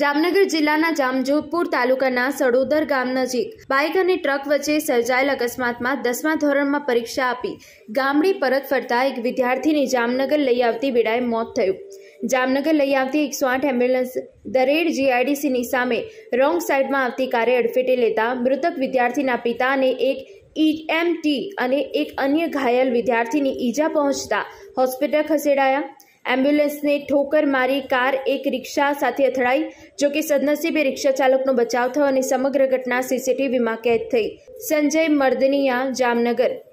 जामनगर जिल्हाના જામજોપૂર તાલુકાના સડોદર ગામ નજીક બાઇક અને ટ્રક વચ્ચે સળજાયલ અકસ્માતમાં 10મા ધોરણમાં પરીક્ષા આપી ગામડી પરત ફરતા એક વિદ્યાર્થીને જામનગર લઈ આવતી બડાઈ મોત થયું જામનગર લઈ આવતી 108 એમ્બ્યુલન્સ દરેડ જીઆઈડીસી ની સામે રોંગ સાઈડમાં આવતી કારે ಢિફટી લેતા મૃતક વિદ્યાર્થીના પિતાને એક EMT અને એક અન્ય ઘાયલ વિદ્યાર્થીને ઈજા પહોંચતા હોસ્પિટલ ખસેડાયા એમ્બ્યુલન્સને ઠોકર મારી કાર એક રિક્ષા સાથે અથડાઈ જો કે સદનસીબે રિક્ષા ચાલકનો બચાવ થયો અને સમગ્ર ઘટના સીસીટીવીમાં કેદ થઈ સંજય મર્દનિયા જામનગર